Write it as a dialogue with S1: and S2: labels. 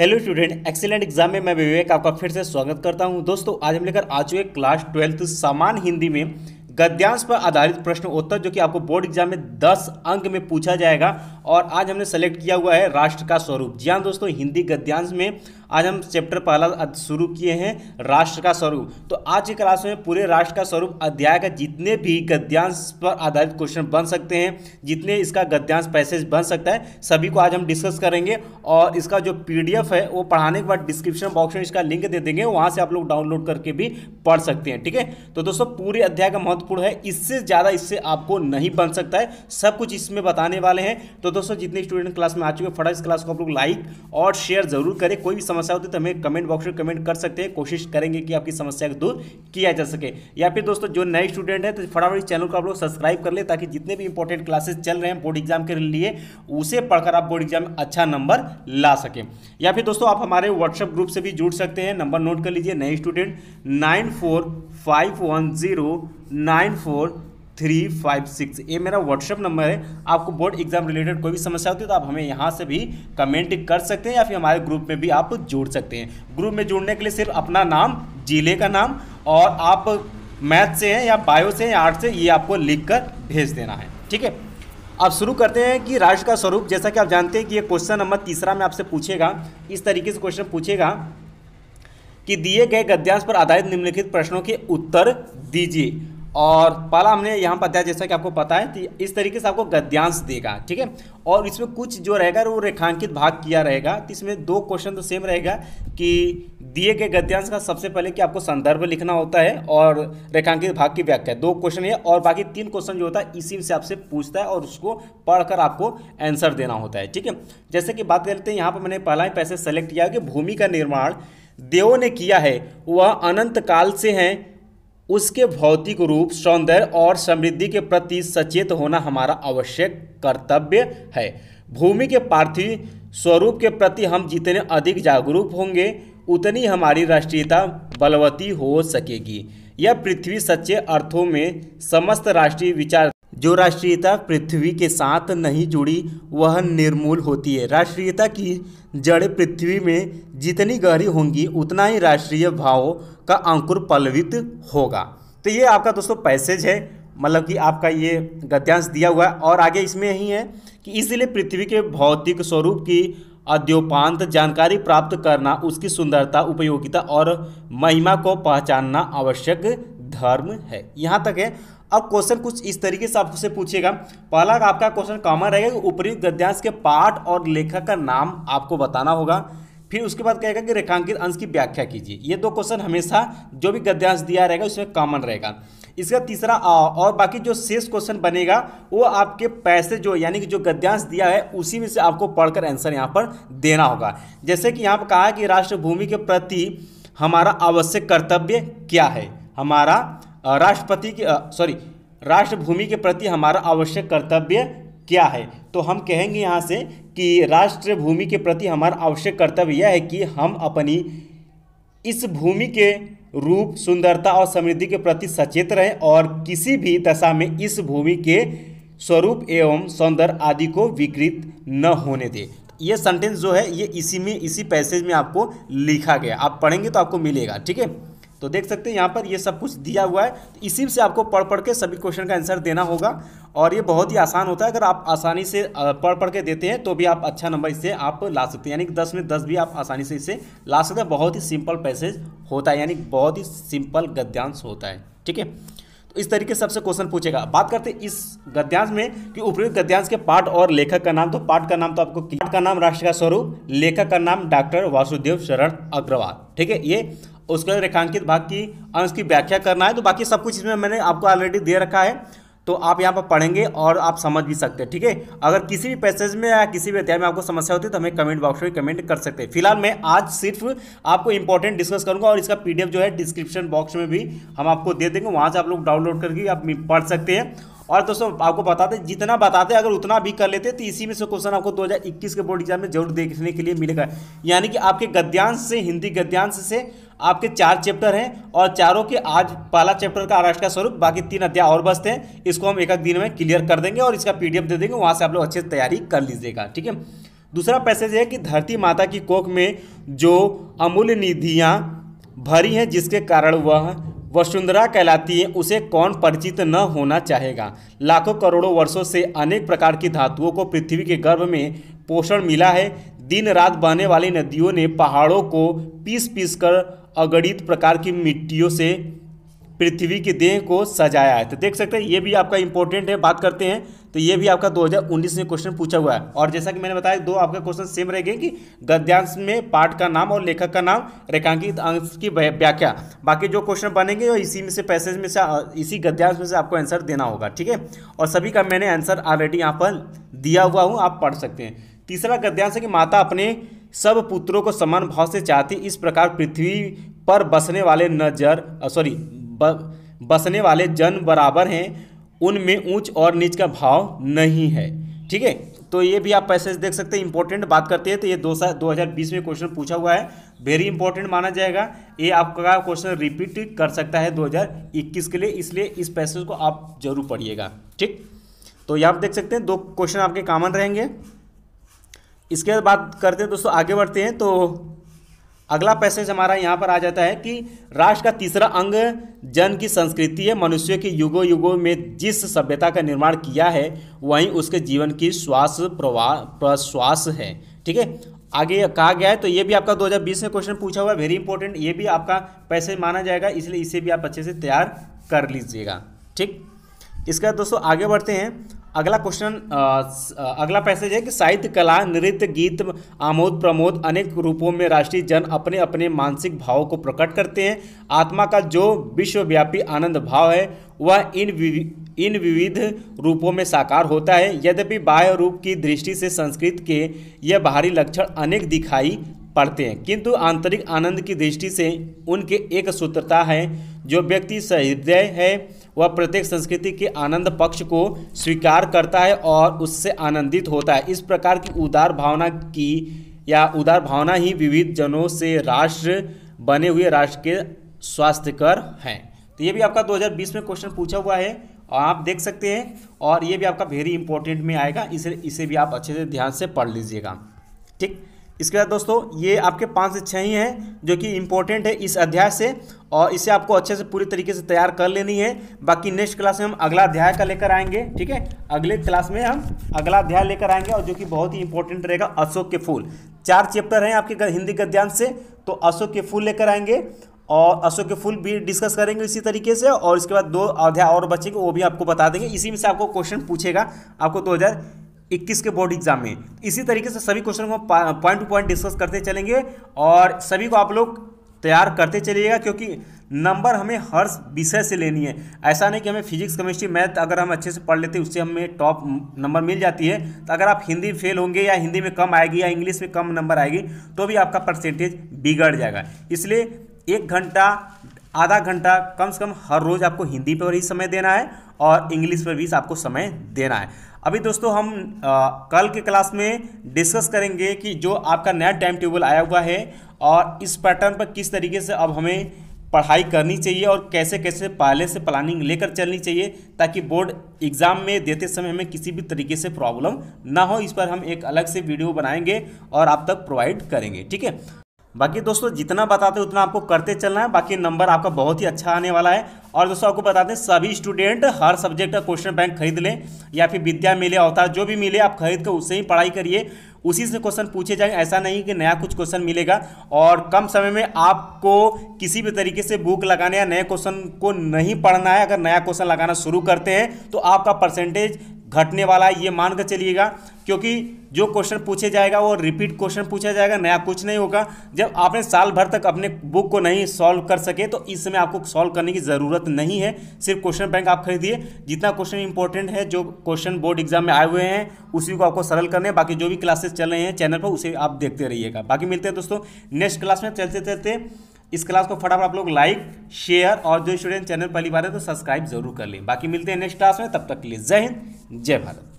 S1: hello student excellent exam में मैं विवेक आपका फिर से स्वागत करता हूं दोस्तों आज हम लेकर आ चुके क्लास ट्वेल्थ सामान्य हिंदी में गद्यांश पर आधारित प्रश्न उत्तर जो कि आपको बोर्ड एग्जाम में 10 अंक में पूछा जाएगा और आज हमने सेलेक्ट किया हुआ है राष्ट्र का स्वरूप जी हाँ दोस्तों हिंदी गद्यांश में आज हम चैप्टर पहला शुरू किए हैं राष्ट्र का स्वरूप तो आज की क्लास में पूरे राष्ट्र का स्वरूप अध्याय का जितने भी गद्यांश पर आधारित क्वेश्चन बन सकते हैं जितने इसका गद्यांश पैसेज बन सकता है सभी को आज हम डिस्कस करेंगे और इसका जो पी है वो पढ़ाने के बाद डिस्क्रिप्शन बॉक्स में इसका लिंक दे देंगे वहाँ से आप लोग डाउनलोड करके भी पढ़ सकते हैं ठीक है तो दोस्तों पूरे अध्याय का महत्वपूर्ण है इससे ज़्यादा इससे आपको नहीं बन सकता है सब कुछ इसमें बताने वाले हैं तो दोस्तों जितने स्टूडेंट क्लास में आ चुके फटा इस क्लास को आप लोग लाइक और शेयर जरूर करें कोई भी समस्या होती है तो हमें कमेंट बॉक्स में कमेंट कर सकते हैं कोशिश करेंगे कि आपकी समस्या को दूर किया जा सके या फिर दोस्तों जो नए स्टूडेंट है तो फटाफट इस चैनल को आप लोग सब्सक्राइब कर ले ताकि जितने भी इंपॉर्टेंट क्लासेस चल रहे हैं बोर्ड एग्जाम के लिए उसे पढ़कर आप बोर्ड एग्जाम में अच्छा नंबर ला सकें या फिर दोस्तों आप हमारे व्हाट्सएप ग्रुप से भी जुड़ सकते हैं नंबर नोट कर लीजिए नए student nine four five one zero nine four three five six ये मेरा व्हाट्सअप नंबर है आपको बोर्ड एग्जाम रिलेटेड कोई भी समस्या होती है तो आप हमें यहाँ से भी कमेंट कर सकते हैं या फिर हमारे ग्रुप में भी आप जुड़ सकते हैं ग्रुप में जुड़ने के लिए सिर्फ अपना नाम जिले का नाम और आप मैथ से हैं या बायो से या आर्ट से ये आपको लिख कर भेज देना है ठीक है अब शुरू करते हैं कि राष्ट्र का स्वरूप जैसा कि आप जानते हैं कि ये क्वेश्चन नंबर तीसरा में आपसे पूछेगा इस तरीके से क्वेश्चन पूछेगा कि दिए गए गद्यांश पर आधारित निम्नलिखित प्रश्नों के उत्तर दीजिए और पहला हमने यहाँ पर दिया जैसा कि आपको पता है कि इस तरीके से आपको गद्यांश देगा ठीक है और इसमें कुछ जो रहेगा वो रेखांकित भाग किया रहेगा तो इसमें दो क्वेश्चन तो सेम रहेगा कि दिए गए गद्यांश का सबसे पहले कि आपको संदर्भ लिखना होता है और रेखांकित भाग की व्याख्या दो क्वेश्चन है और बाकी तीन क्वेश्चन जो होता है इसी से आपसे पूछता है और उसको पढ़कर आपको आंसर देना होता है ठीक है जैसे कि बात करते हैं यहाँ पर मैंने पहला ही पैसे सेलेक्ट किया कि भूमि का निर्माण देवों ने किया है वह अनंत काल से हैं उसके भौतिक रूप सौंदर्य और समृद्धि के प्रति सचेत होना हमारा आवश्यक कर्तव्य है भूमि के पार्थिव स्वरूप के प्रति हम जितने अधिक जागरूक होंगे उतनी हमारी राष्ट्रीयता बलवती हो सकेगी यह पृथ्वी सच्चे अर्थों में समस्त राष्ट्रीय विचार जो राष्ट्रीयता पृथ्वी के साथ नहीं जुड़ी वह निर्मूल होती है राष्ट्रीयता की जड़ पृथ्वी में जितनी गहरी होंगी उतना ही राष्ट्रीय भावों का अंकुर पलवित होगा तो ये आपका दोस्तों पैसेज है मतलब कि आपका ये गद्यांश दिया हुआ है और आगे इसमें यही है कि इसलिए पृथ्वी के भौतिक स्वरूप की अद्योपांत जानकारी प्राप्त करना उसकी सुंदरता उपयोगिता और महिमा को पहचानना आवश्यक धर्म है यहाँ तक है अब क्वेश्चन कुछ इस तरीके से आपसे पूछेगा पहला आपका क्वेश्चन कॉमन रहेगा कि उपयुक्त गद्यांश के पाठ और लेखक का नाम आपको बताना होगा फिर उसके बाद कहेगा कि रेखांकित अंश की व्याख्या कीजिए ये दो क्वेश्चन हमेशा जो भी गद्यांश दिया रहेगा उसमें कॉमन रहेगा इसका तीसरा और बाकी जो शेष क्वेश्चन बनेगा वो आपके पैसे जो यानी कि जो गद्यांश दिया है उसी में से आपको पढ़कर आंसर यहाँ पर देना होगा जैसे कि यहाँ पर कहा कि राष्ट्रभूमि के प्रति हमारा आवश्यक कर्तव्य क्या है हमारा राष्ट्रपति के सॉरी राष्ट्रभूमि के प्रति हमारा आवश्यक कर्तव्य क्या है तो हम कहेंगे यहाँ से कि राष्ट्रभूमि के प्रति हमारा आवश्यक कर्तव्य यह है कि हम अपनी इस भूमि के रूप सुंदरता और समृद्धि के प्रति सचेत रहें और किसी भी दशा में इस भूमि के स्वरूप एवं सौंदर्य आदि को विकृत न होने दें ये सेंटेंस जो है ये इसी में इसी पैसेज में आपको लिखा गया आप पढ़ेंगे तो आपको मिलेगा ठीक है तो देख सकते हैं यहाँ पर ये सब कुछ दिया हुआ है तो इसी से आपको पढ़ पढ़ के सभी क्वेश्चन का आंसर देना होगा और ये बहुत ही आसान होता है अगर आप आसानी से पढ़ पढ़ के देते हैं तो भी आप अच्छा नंबर इससे आप ला सकते हैं यानी कि दस में दस भी आप आसानी से इसे ला सकते हैं बहुत ही सिंपल पैसेज होता है यानी बहुत ही सिंपल गद्यांश होता है ठीक है तो इस तरीके से सबसे क्वेश्चन पूछेगा बात करते हैं इस गद्यांश में कि उपयुक्त गद्यांश के पाठ और लेखक का नाम तो पाठ का नाम तो आपको पाठ का नाम राष्ट्र का स्वरूप लेखक का नाम डॉक्टर वासुदेव शरण अग्रवाल ठीक है ये उसके रेखांकित भाग की अंश की व्याख्या करना है तो बाकी सब कुछ इसमें मैंने आपको ऑलरेडी दे रखा है तो आप यहाँ पर पढ़ेंगे और आप समझ भी सकते हैं ठीक है अगर किसी भी पैसेज में या किसी भी अध्याय में आपको समस्या होती है तो हमें कमेंट बॉक्स में कमेंट कर सकते हैं फिलहाल मैं आज सिर्फ आपको इंपॉर्टेंट डिस्कस करूंगा और इसका पीडीएफ जो है डिस्क्रिप्शन बॉक्स में भी हम आपको दे देंगे वहाँ से आप लोग डाउनलोड करके आप पढ़ सकते हैं और दोस्तों आपको बताते जितना बताते अगर उतना भी कर लेते तो इसी में से क्वेश्चन आपको 2021 के बोर्ड एग्जाम में जरूर देखने के लिए मिलेगा यानी कि आपके गद्यांश से हिंदी गद्यांश से आपके चार चैप्टर हैं और चारों के आज पहला चैप्टर का आरक्ष का स्वरूप बाकी तीन अध्याय और बचते हैं इसको हम एक एक दिन में क्लियर कर देंगे और इसका पीडीएफ दे देंगे वहाँ से आप लोग अच्छे से तैयारी कर लीजिएगा ठीक है दूसरा पैसेज है कि धरती माता की कोख में जो अमूल्य निधियाँ भरी हैं जिसके कारण वह वसुंधरा कहलाती है उसे कौन परिचित न होना चाहेगा लाखों करोड़ों वर्षों से अनेक प्रकार की धातुओं को पृथ्वी के गर्भ में पोषण मिला है दिन रात बहने वाली नदियों ने पहाड़ों को पीस पीस कर अगणित प्रकार की मिट्टियों से पृथ्वी के देह को सजाया है तो देख सकते हैं ये भी आपका इंपॉर्टेंट है बात करते हैं तो ये भी आपका 2019 में क्वेश्चन पूछा हुआ है और जैसा कि मैंने बताया दो आपका क्वेश्चन सेम रहेंगे कि गद्यांश में पाठ का नाम और लेखक का नाम रेखांकित अंश की व्याख्या बाकी जो क्वेश्चन बनेंगे और इसी में से पैसेज में से इसी गद्यांश में से आपको आंसर देना होगा ठीक है और सभी का मैंने आंसर ऑलरेडी यहाँ पर दिया हुआ हूँ आप पढ़ सकते हैं तीसरा गद्यांश है कि माता अपने सब पुत्रों को समान भाव से चाहती इस प्रकार पृथ्वी पर बसने वाले नजर सॉरी बसने वाले जन बराबर हैं उनमें ऊंच और नीच का भाव नहीं है ठीक है तो ये भी आप पैसेज देख सकते हैं इंपॉर्टेंट बात करते हैं तो ये दो सा दो हज़ार बीस में क्वेश्चन पूछा हुआ है वेरी इंपॉर्टेंट माना जाएगा ये आपका क्वेश्चन रिपीट कर सकता है 2021 के लिए इसलिए इस पैसेज को आप जरूर पढ़िएगा ठीक तो ये आप देख सकते हैं दो क्वेश्चन आपके कॉमन रहेंगे इसके बाद करते हैं दोस्तों आगे बढ़ते हैं तो अगला पैसेज हमारा यहाँ पर आ जाता है कि राष्ट्र का तीसरा अंग जन की संस्कृति है मनुष्य के युगों युगों में जिस सभ्यता का निर्माण किया है वहीं उसके जीवन की श्वास प्रवाह प्रश्वास है ठीक है आगे कहा गया है तो ये भी आपका 2020 में क्वेश्चन पूछा हुआ है वेरी इंपॉर्टेंट ये भी आपका पैसेज माना जाएगा इसलिए इसे भी आप अच्छे से तैयार कर लीजिएगा ठीक इसके बाद दोस्तों आगे बढ़ते हैं अगला क्वेश्चन अगला पैसेज है कि साहित्य कला नृत्य गीत आमोद प्रमोद अनेक रूपों में राष्ट्रीय जन अपने अपने मानसिक भावों को प्रकट करते हैं आत्मा का जो विश्वव्यापी आनंद भाव है वह इन इन विविध रूपों में साकार होता है यद्यपि बाह्य रूप की दृष्टि से संस्कृत के यह बाहरी लक्षण अनेक दिखाई पढ़ते हैं किंतु आंतरिक आनंद की दृष्टि से उनके एक सूत्रता है जो व्यक्ति सहृदय है वह प्रत्येक संस्कृति के आनंद पक्ष को स्वीकार करता है और उससे आनंदित होता है इस प्रकार की उदार भावना की या उदार भावना ही विविध जनों से राष्ट्र बने हुए राष्ट्र के स्वास्थ्यकर हैं तो ये भी आपका 2020 में क्वेश्चन पूछा हुआ है और आप देख सकते हैं और ये भी आपका वेरी इंपॉर्टेंट में आएगा इसे इसे भी आप अच्छे से ध्यान से पढ़ लीजिएगा ठीक इसके बाद दोस्तों ये आपके पाँच से छः ही हैं जो कि इम्पोर्टेंट है इस अध्याय से और इसे आपको अच्छे से पूरी तरीके से तैयार कर लेनी है बाकी नेक्स्ट क्लास में हम अगला अध्याय का लेकर आएंगे ठीक है अगले क्लास में हम अगला अध्याय लेकर आएंगे और जो कि बहुत ही इंपॉर्टेंट रहेगा अशोक के फूल चार चैप्टर हैं आपके हिंदी गद्यांश से तो अशोक के फूल लेकर आएंगे और अशोक के फूल भी डिस्कस करेंगे इसी तरीके से और इसके बाद दो अध्याय और बचेंगे वो भी आपको बता देंगे इसी में से आपको क्वेश्चन पूछेगा आपको दो हज़ार इक्कीस के बोर्ड एग्जाम में इसी तरीके से सभी क्वेश्चन को पॉइंट टू पॉइंट डिस्कस करते चलेंगे और सभी को आप लोग तैयार करते चलिएगा क्योंकि नंबर हमें हर विषय से लेनी है ऐसा नहीं कि हमें फिजिक्स केमिस्ट्री मैथ अगर हम अच्छे से पढ़ लेते उससे हमें टॉप नंबर मिल जाती है तो अगर आप हिंदी फेल होंगे या हिंदी में कम आएगी या इंग्लिश में कम नंबर आएगी तो भी आपका परसेंटेज बिगड़ जाएगा इसलिए एक घंटा आधा घंटा कम से कम हर रोज़ आपको हिंदी पर ही समय देना है और इंग्लिश पर भी आपको समय देना है अभी दोस्तों हम आ, कल के क्लास में डिस्कस करेंगे कि जो आपका नया टाइम टेबल आया हुआ है और इस पैटर्न पर किस तरीके से अब हमें पढ़ाई करनी चाहिए और कैसे कैसे पहले से प्लानिंग लेकर चलनी चाहिए ताकि बोर्ड एग्ज़ाम में देते समय हमें किसी भी तरीके से प्रॉब्लम ना हो इस पर हम एक अलग से वीडियो बनाएंगे और आप तक प्रोवाइड करेंगे ठीक है बाकी दोस्तों जितना बताते उतना आपको करते चलना है बाकी नंबर आपका बहुत ही अच्छा आने वाला है और दोस्तों आपको बताते हैं सभी स्टूडेंट हर सब्जेक्ट का क्वेश्चन बैंक खरीद लें या फिर विद्या मिले अवतार जो भी मिले आप खरीद कर उससे ही पढ़ाई करिए उसी से क्वेश्चन पूछे जाएंगे ऐसा नहीं कि नया कुछ क्वेश्चन मिलेगा और कम समय में आपको किसी भी तरीके से बुक लगाने या नए क्वेश्चन को नहीं पढ़ना है अगर नया क्वेश्चन लगाना शुरू करते हैं तो आपका परसेंटेज घटने वाला है ये मान कर चलिएगा क्योंकि जो क्वेश्चन पूछे जाएगा वो रिपीट क्वेश्चन पूछा जाएगा नया कुछ नहीं होगा जब आपने साल भर तक अपने बुक को नहीं सॉल्व कर सके तो इस समय आपको सॉल्व करने की ज़रूरत नहीं है सिर्फ क्वेश्चन बैंक आप खरीदिए जितना क्वेश्चन इंपॉर्टेंट है जो क्वेश्चन बोर्ड एग्जाम में आए हुए हैं उसी को आपको सरल करने बाकी जो भी क्लासेस चल रहे हैं चैनल पर उसे आप देखते रहिएगा बाकी मिलते हैं दोस्तों नेक्स्ट क्लास में चलते चलते इस क्लास को फटाफट आप लोग लाइक शेयर और जो स्टूडेंट चैनल पहली बार है तो सब्सक्राइब जरूर कर लें बाकी मिलते हैं नेक्स्ट क्लास में तब तक के लिए जय हिंद जय भारत